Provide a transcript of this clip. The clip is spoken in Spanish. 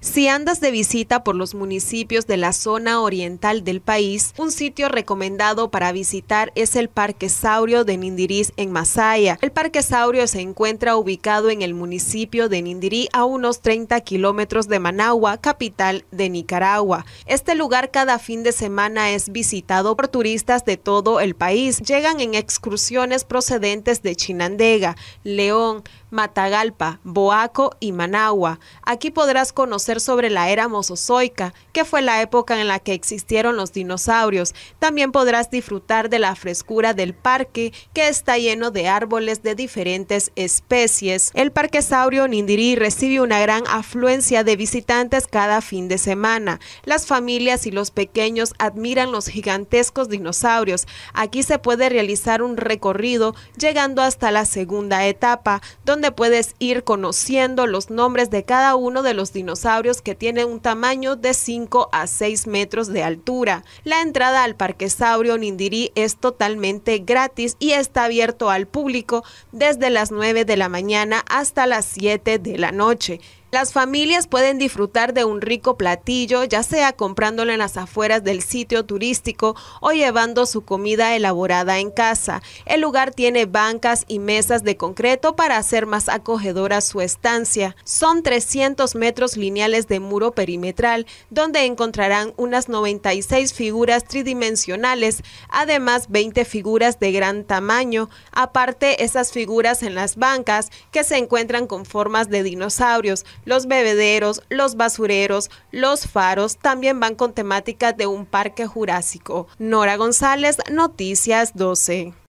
Si andas de visita por los municipios de la zona oriental del país, un sitio recomendado para visitar es el Parque Saurio de Nindirí en Masaya. El Parque Saurio se encuentra ubicado en el municipio de Nindirí a unos 30 kilómetros de Managua, capital de Nicaragua. Este lugar cada fin de semana es visitado por turistas de todo el país. Llegan en excursiones procedentes de Chinandega, León, Matagalpa, Boaco y Managua. Aquí podrás conocer sobre la era Mesozoica, que fue la época en la que existieron los dinosaurios. También podrás disfrutar de la frescura del parque, que está lleno de árboles de diferentes especies. El Parque Saurio Nindirí recibe una gran afluencia de visitantes cada fin de semana. Las familias y los pequeños admiran los gigantescos dinosaurios. Aquí se puede realizar un recorrido llegando hasta la segunda etapa, donde puedes ir conociendo los nombres de cada uno de los dinosaurios que tiene un tamaño de 5 a 6 metros de altura. La entrada al Parque Saurio Nindirí es totalmente gratis y está abierto al público desde las 9 de la mañana hasta las 7 de la noche. Las familias pueden disfrutar de un rico platillo, ya sea comprándolo en las afueras del sitio turístico o llevando su comida elaborada en casa. El lugar tiene bancas y mesas de concreto para hacer más acogedora su estancia. Son 300 metros lineales de muro perimetral, donde encontrarán unas 96 figuras tridimensionales, además 20 figuras de gran tamaño, aparte esas figuras en las bancas que se encuentran con formas de dinosaurios, los bebederos, los basureros, los faros también van con temática de un parque jurásico. Nora González, Noticias 12.